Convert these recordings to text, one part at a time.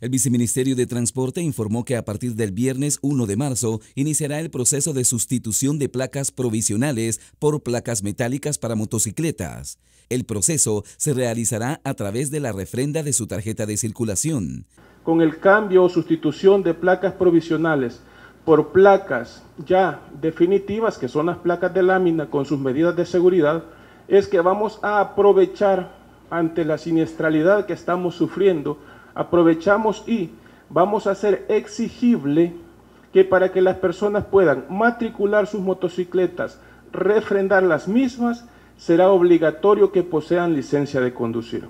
El viceministerio de Transporte informó que a partir del viernes 1 de marzo iniciará el proceso de sustitución de placas provisionales por placas metálicas para motocicletas. El proceso se realizará a través de la refrenda de su tarjeta de circulación. Con el cambio o sustitución de placas provisionales por placas ya definitivas, que son las placas de lámina con sus medidas de seguridad, es que vamos a aprovechar ante la siniestralidad que estamos sufriendo aprovechamos y vamos a hacer exigible que para que las personas puedan matricular sus motocicletas, refrendar las mismas, será obligatorio que posean licencia de conducir.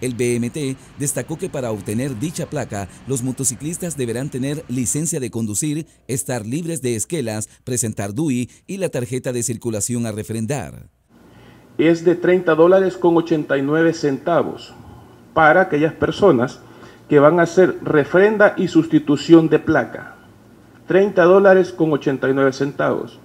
El BMT destacó que para obtener dicha placa, los motociclistas deberán tener licencia de conducir, estar libres de esquelas, presentar DUI y la tarjeta de circulación a refrendar. Es de 30 dólares con 89 centavos para aquellas personas que van a ser refrenda y sustitución de placa. 30 dólares con 89 centavos.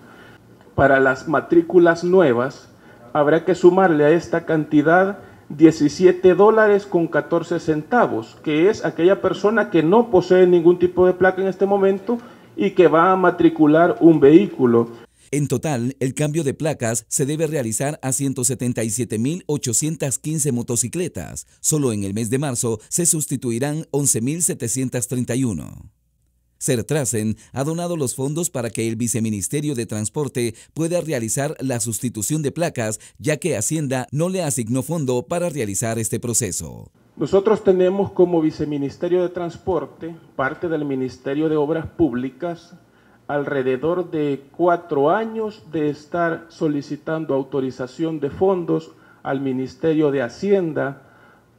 Para las matrículas nuevas, habrá que sumarle a esta cantidad 17 dólares con 14 centavos, que es aquella persona que no posee ningún tipo de placa en este momento y que va a matricular un vehículo. En total, el cambio de placas se debe realizar a 177.815 motocicletas. Solo en el mes de marzo se sustituirán 11.731. Sertracen ha donado los fondos para que el Viceministerio de Transporte pueda realizar la sustitución de placas, ya que Hacienda no le asignó fondo para realizar este proceso. Nosotros tenemos como Viceministerio de Transporte, parte del Ministerio de Obras Públicas, alrededor de cuatro años de estar solicitando autorización de fondos al Ministerio de Hacienda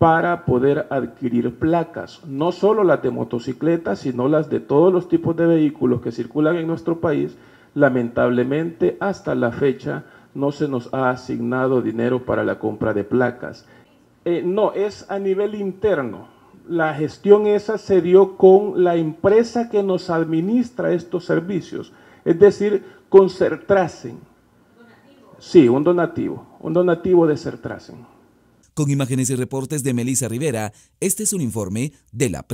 para poder adquirir placas, no solo las de motocicletas, sino las de todos los tipos de vehículos que circulan en nuestro país. Lamentablemente, hasta la fecha no se nos ha asignado dinero para la compra de placas. Eh, no, es a nivel interno, la gestión esa se dio con la empresa que nos administra estos servicios, es decir, con Certrasen. Sí, un donativo, un donativo de Certrasen. Con imágenes y reportes de melissa Rivera, este es un informe de la